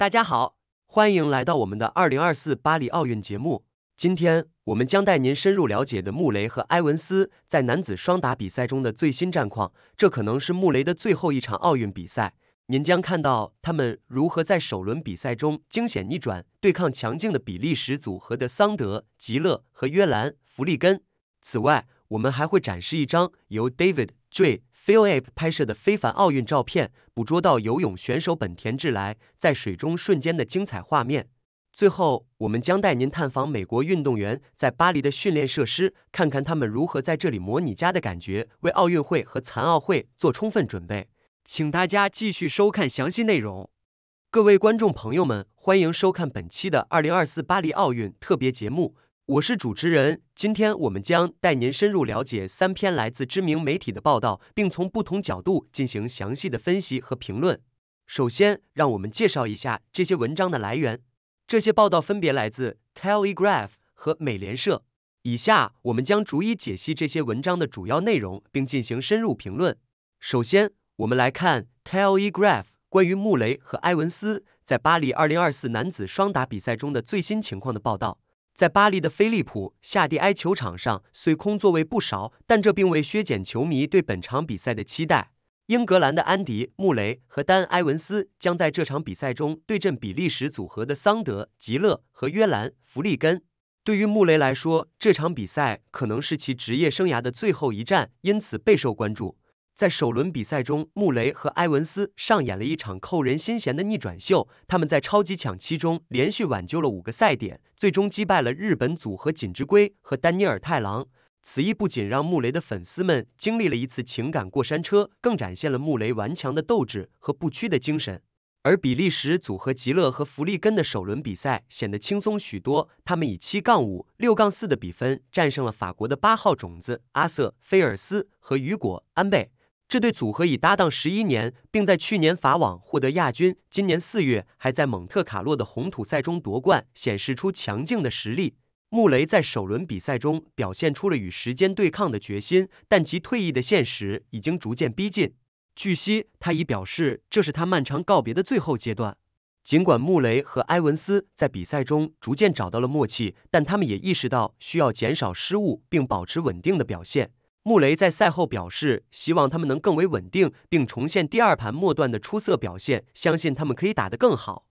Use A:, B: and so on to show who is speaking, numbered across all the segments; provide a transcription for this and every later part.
A: 大家好，欢迎来到我们的2024巴黎奥运节目。今天我们将带您深入了解的穆雷和埃文斯在男子双打比赛中的最新战况。这可能是穆雷的最后一场奥运比赛。您将看到他们如何在首轮比赛中惊险逆转，对抗强劲的比利时组合的桑德、吉勒和约兰·弗利根。此外，我们还会展示一张由 David。J Philipe 拍摄的非凡奥运照片，捕捉到游泳选手本田智来在水中瞬间的精彩画面。最后，我们将带您探访美国运动员在巴黎的训练设施，看看他们如何在这里模拟家的感觉，为奥运会和残奥会做充分准备。请大家继续收看详细内容。各位观众朋友们，欢迎收看本期的二零二四巴黎奥运特别节目。我是主持人，今天我们将带您深入了解三篇来自知名媒体的报道，并从不同角度进行详细的分析和评论。首先，让我们介绍一下这些文章的来源。这些报道分别来自《Telegraph》和美联社。以下，我们将逐一解析这些文章的主要内容，并进行深入评论。首先，我们来看《Telegraph》关于穆雷和埃文斯在巴黎二零二四男子双打比赛中的最新情况的报道。在巴黎的菲利普夏蒂埃球场上，虽空座位不少，但这并未削减球迷对本场比赛的期待。英格兰的安迪·穆雷和丹·埃文斯将在这场比赛中对阵比利时组合的桑德·吉勒和约兰·弗利根。对于穆雷来说，这场比赛可能是其职业生涯的最后一战，因此备受关注。在首轮比赛中，穆雷和埃文斯上演了一场扣人心弦的逆转秀。他们在超级抢七中连续挽救了五个赛点，最终击败了日本组合锦织圭和丹尼尔太郎。此役不仅让穆雷的粉丝们经历了一次情感过山车，更展现了穆雷顽强的斗志和不屈的精神。而比利时组合吉勒和弗利根的首轮比赛显得轻松许多，他们以七杠五六杠四的比分战胜了法国的八号种子阿瑟菲尔斯和雨果安贝。这对组合已搭档十一年，并在去年法网获得亚军。今年四月，还在蒙特卡洛的红土赛中夺冠，显示出强劲的实力。穆雷在首轮比赛中表现出了与时间对抗的决心，但其退役的现实已经逐渐逼近。据悉，他已表示这是他漫长告别的最后阶段。尽管穆雷和埃文斯在比赛中逐渐找到了默契，但他们也意识到需要减少失误，并保持稳定的表现。穆雷在赛后表示，希望他们能更为稳定，并重现第二盘末段的出色表现，相信他们可以打得更好。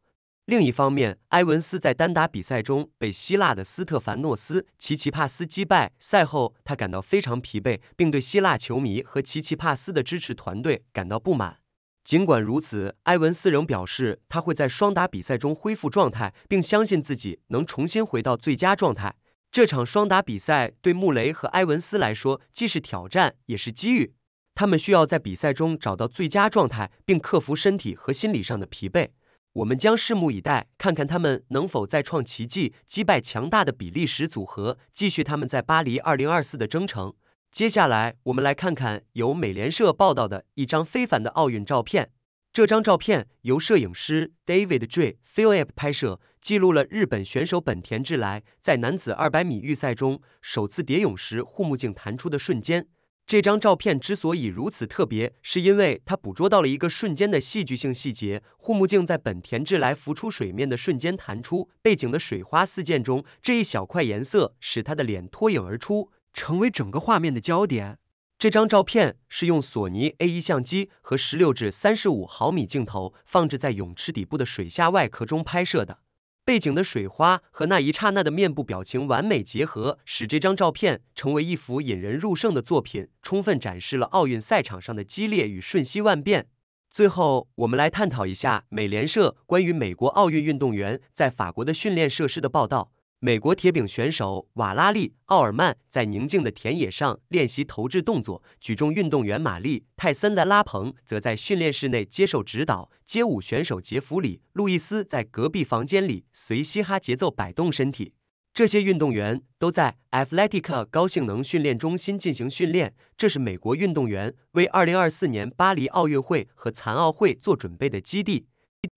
A: 另一方面，埃文斯在单打比赛中被希腊的斯特凡诺斯·齐齐帕斯击败，赛后他感到非常疲惫，并对希腊球迷和齐齐帕斯的支持团队感到不满。尽管如此，埃文斯仍表示他会在双打比赛中恢复状态，并相信自己能重新回到最佳状态。这场双打比赛对穆雷和埃文斯来说既是挑战也是机遇，他们需要在比赛中找到最佳状态，并克服身体和心理上的疲惫。我们将拭目以待，看看他们能否再创奇迹，击败强大的比利时组合，继续他们在巴黎二零二四的征程。接下来，我们来看看由美联社报道的一张非凡的奥运照片。这张照片由摄影师 David J. Philip 拍摄，记录了日本选手本田智来在男子二百米预赛中首次蝶泳时护目镜弹出的瞬间。这张照片之所以如此特别，是因为它捕捉到了一个瞬间的戏剧性细节：护目镜在本田智来浮出水面的瞬间弹出，背景的水花四溅中，这一小块颜色使他的脸脱颖而出，成为整个画面的焦点。这张照片是用索尼 A1 相机和十六至三十五毫米镜头放置在泳池底部的水下外壳中拍摄的。背景的水花和那一刹那的面部表情完美结合，使这张照片成为一幅引人入胜的作品，充分展示了奥运赛场上的激烈与瞬息万变。最后，我们来探讨一下美联社关于美国奥运运动员在法国的训练设施的报道。美国铁饼选手瓦拉利·奥尔曼在宁静的田野上练习投掷动作，举重运动员玛丽·泰森·莱拉彭则在训练室内接受指导，街舞选手杰弗里·路易斯在隔壁房间里随嘻哈节奏摆动身体。这些运动员都在 Athletic 高性能训练中心进行训练，这是美国运动员为二零二四年巴黎奥运会和残奥会做准备的基地。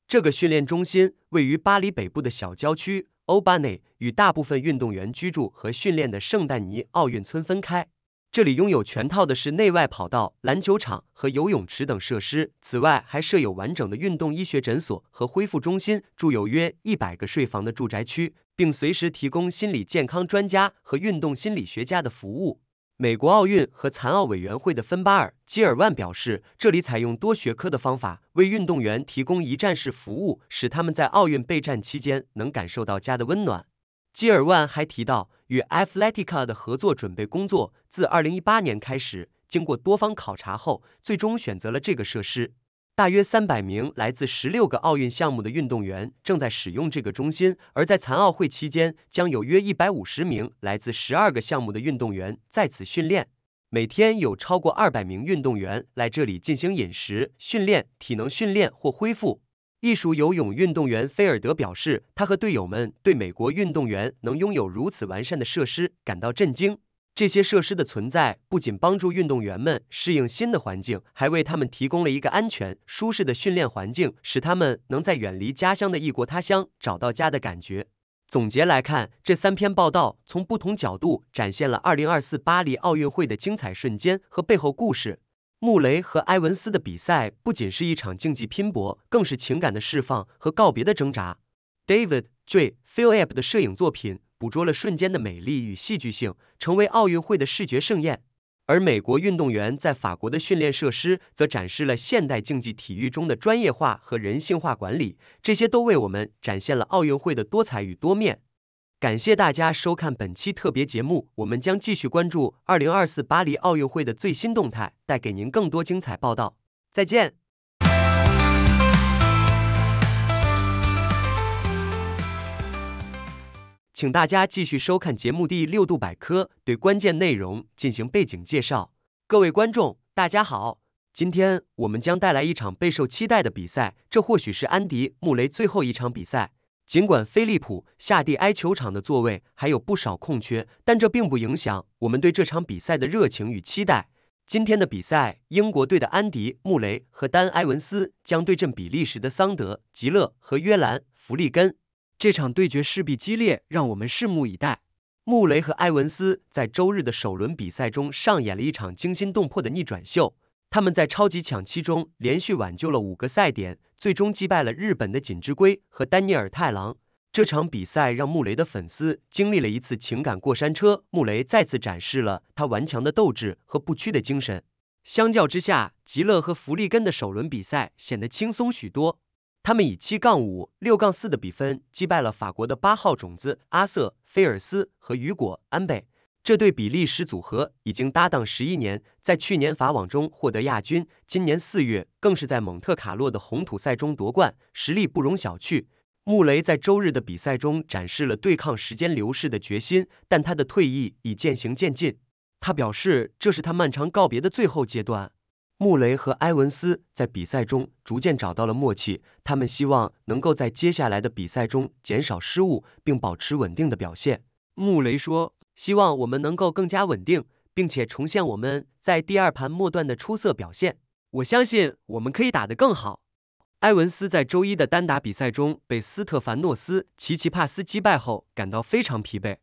A: 这个训练中心位于巴黎北部的小郊区。欧巴内与大部分运动员居住和训练的圣丹尼奥运村分开。这里拥有全套的室内外跑道、篮球场和游泳池等设施。此外，还设有完整的运动医学诊所和恢复中心，住有约一百个睡房的住宅区，并随时提供心理健康专家和运动心理学家的服务。美国奥运和残奥委员会的芬巴尔·基尔万表示，这里采用多学科的方法，为运动员提供一站式服务，使他们在奥运备战期间能感受到家的温暖。基尔万还提到，与 Athleticca 的合作准备工作自2018年开始，经过多方考察后，最终选择了这个设施。大约三百名来自十六个奥运项目的运动员正在使用这个中心，而在残奥会期间，将有约一百五十名来自十二个项目的运动员在此训练。每天有超过二百名运动员来这里进行饮食、训练、体能训练或恢复。艺术游泳运动员菲尔德表示，他和队友们对美国运动员能拥有如此完善的设施感到震惊。这些设施的存在不仅帮助运动员们适应新的环境，还为他们提供了一个安全、舒适的训练环境，使他们能在远离家乡的异国他乡找到家的感觉。总结来看，这三篇报道从不同角度展现了二零二四巴黎奥运会的精彩瞬间和背后故事。穆雷和埃文斯的比赛不仅是一场竞技拼搏，更是情感的释放和告别的挣扎。David J. Philip 的摄影作品。捕捉了瞬间的美丽与戏剧性，成为奥运会的视觉盛宴。而美国运动员在法国的训练设施，则展示了现代竞技体育中的专业化和人性化管理。这些都为我们展现了奥运会的多彩与多面。感谢大家收看本期特别节目，我们将继续关注二零二四巴黎奥运会的最新动态，带给您更多精彩报道。再见。请大家继续收看节目《第六度百科》，对关键内容进行背景介绍。各位观众，大家好！今天我们将带来一场备受期待的比赛，这或许是安迪·穆雷最后一场比赛。尽管飞利浦下地埃球场的座位还有不少空缺，但这并不影响我们对这场比赛的热情与期待。今天的比赛，英国队的安迪·穆雷和丹·埃文斯将对阵比利时的桑德·吉勒和约兰·弗利根。这场对决势必激烈，让我们拭目以待。穆雷和埃文斯在周日的首轮比赛中上演了一场惊心动魄的逆转秀，他们在超级抢七中连续挽救了五个赛点，最终击败了日本的锦织圭和丹尼尔太郎。这场比赛让穆雷的粉丝经历了一次情感过山车，穆雷再次展示了他顽强的斗志和不屈的精神。相较之下，吉勒和弗利根的首轮比赛显得轻松许多。他们以七杠五六杠四的比分击败了法国的八号种子阿瑟·菲尔斯和雨果·安贝。这对比利时组合已经搭档十一年，在去年法网中获得亚军，今年四月更是在蒙特卡洛的红土赛中夺冠，实力不容小觑。穆雷在周日的比赛中展示了对抗时间流逝的决心，但他的退役已渐行渐近。他表示，这是他漫长告别的最后阶段。穆雷和埃文斯在比赛中逐渐找到了默契，他们希望能够在接下来的比赛中减少失误，并保持稳定的表现。穆雷说：“希望我们能够更加稳定，并且重现我们在第二盘末段的出色表现。我相信我们可以打得更好。”埃文斯在周一的单打比赛中被斯特凡诺斯·齐齐帕斯击败后，感到非常疲惫。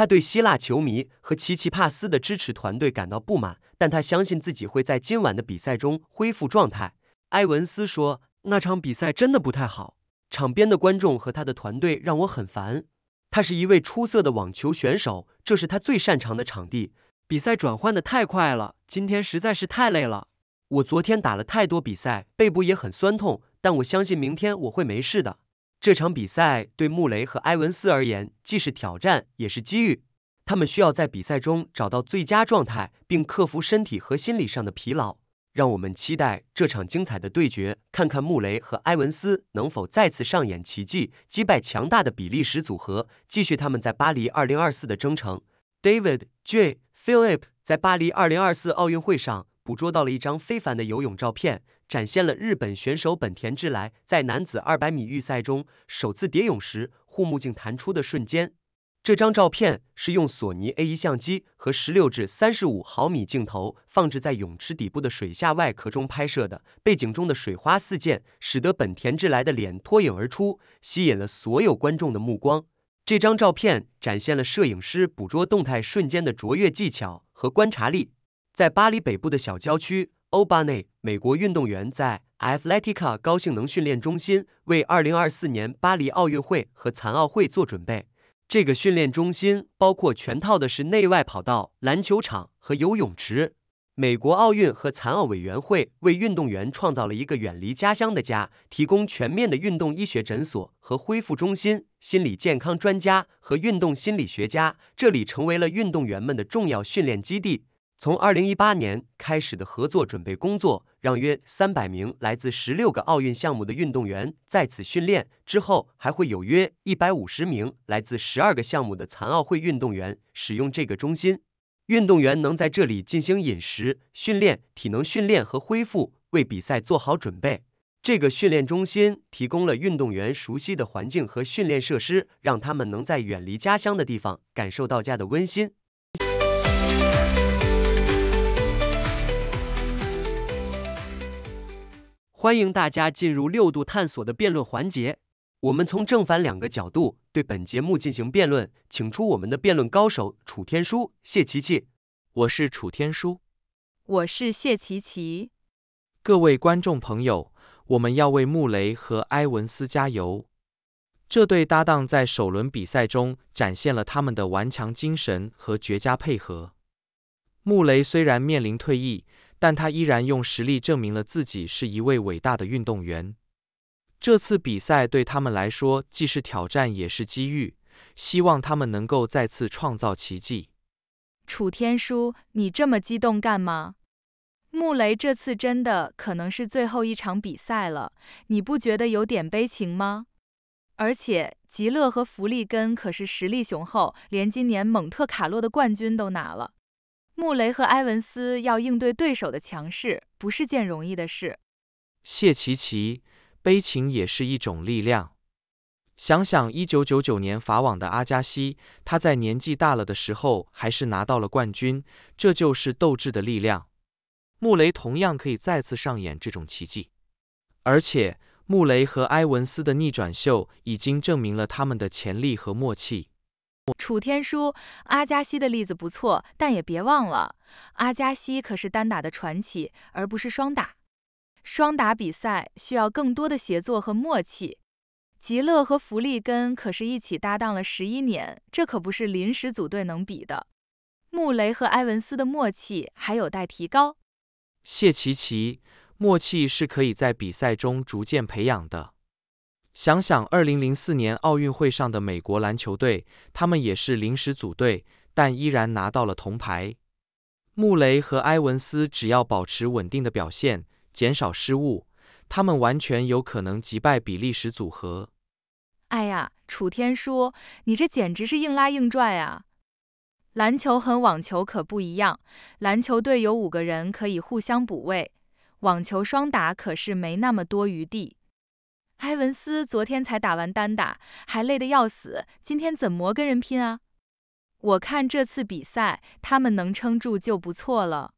A: 他对希腊球迷和奇奇帕斯的支持团队感到不满，但他相信自己会在今晚的比赛中恢复状态。埃文斯说：“那场比赛真的不太好，场边的观众和他的团队让我很烦。他是一位出色的网球选手，这是他最擅长的场地。比赛转换的太快了，今天实在是太累了。我昨天打了太多比赛，背部也很酸痛，但我相信明天我会没事的。”这场比赛对穆雷和埃文斯而言既是挑战也是机遇，他们需要在比赛中找到最佳状态，并克服身体和心理上的疲劳。让我们期待这场精彩的对决，看看穆雷和埃文斯能否再次上演奇迹，击败强大的比利时组合，继续他们在巴黎二零二四的征程。David J Philip 在巴黎二零二四奥运会上捕捉到了一张非凡的游泳照片。展现了日本选手本田智来在男子二百米预赛中首次蝶泳时护目镜弹出的瞬间。这张照片是用索尼 A1 相机和十六至三十五毫米镜头放置在泳池底部的水下外壳中拍摄的。背景中的水花四溅，使得本田智来的脸脱颖而出，吸引了所有观众的目光。这张照片展现了摄影师捕捉动态瞬间的卓越技巧和观察力。在巴黎北部的小郊区。欧巴内，美国运动员在 a t h l e t i c a 高性能训练中心为二零二四年巴黎奥运会和残奥会做准备。这个训练中心包括全套的是内外跑道、篮球场和游泳池。美国奥运和残奥委员会为运动员创造了一个远离家乡的家，提供全面的运动医学诊所和恢复中心、心理健康专家和运动心理学家。这里成为了运动员们的重要训练基地。从二零一八年开始的合作准备工作，让约三百名来自十六个奥运项目的运动员在此训练。之后还会有约一百五十名来自十二个项目的残奥会运动员使用这个中心。运动员能在这里进行饮食、训练、体能训练和恢复，为比赛做好准备。这个训练中心提供了运动员熟悉的环境和训练设施，让他们能在远离家乡的地方感受到家的温馨。欢迎大家进入六度探索的辩论环节，我们从正反两个角度对本节目进行辩论，请出我们的辩论高手楚天舒、谢琪琪。我是楚天舒，
B: 我是
C: 谢琪琪。
B: 各位观众朋友，我们要为穆雷和埃文斯加油。这对搭档在首轮比赛中展现了他们的顽强精神和绝佳配合。穆雷虽然面临退役。但他依然用实力证明了自己是一位伟大的运动员。这次比赛对他们来说既是挑战也是机遇，希望他们能够再次创造奇迹。
C: 楚天舒，你这么激动干嘛？穆雷这次真的可能是最后一场比赛了，你不觉得有点悲情吗？而且，吉勒和弗利根可是实力雄厚，连今年蒙特卡洛的冠军都拿了。穆雷和埃文斯要应对对手的强势，不是件容易的事。
B: 谢奇奇，悲情也是一种力量。想想1999年法网的阿加西，他在年纪大了的时候还是拿到了冠军，这就是斗志的力量。穆雷同样可以再次上演这种奇迹。而且，穆雷和埃文斯的逆转秀已经证明了他们的潜力和默契。楚天舒，阿加西的例子
C: 不错，但也别忘了，阿加西可是单打的传奇，而不是双打。双打比赛需要更多的协作和默契。吉勒和弗利根可是一起搭档了十一年，这可不是临时组队能比的。穆雷和埃文斯的默契还有待提高。
B: 谢奇奇，默契是可以在比赛中逐渐培养的。想想2004年奥运会上的美国篮球队，他们也是临时组队，但依然拿到了铜牌。穆雷和埃文斯只要保持稳定的表现，减少失误，他们完全有可能击败比利时组合。
C: 哎呀，楚天舒，你这简直是硬拉硬拽啊！篮球和网球可不一样，篮球队有五个人可以互相补位，网球双打可是没那么多余地。埃文斯昨天才打完单打，还累得要死，今天怎么跟人拼啊？我看这次比赛，他们能撑住就不错了。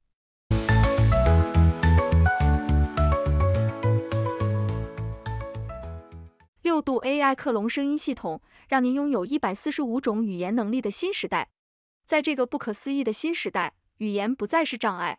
C: 六度 AI 克
D: 隆声音系统，让您拥有一百四十五种语言能力的新时代。在这个不可思议的新时代，语言不再是障碍。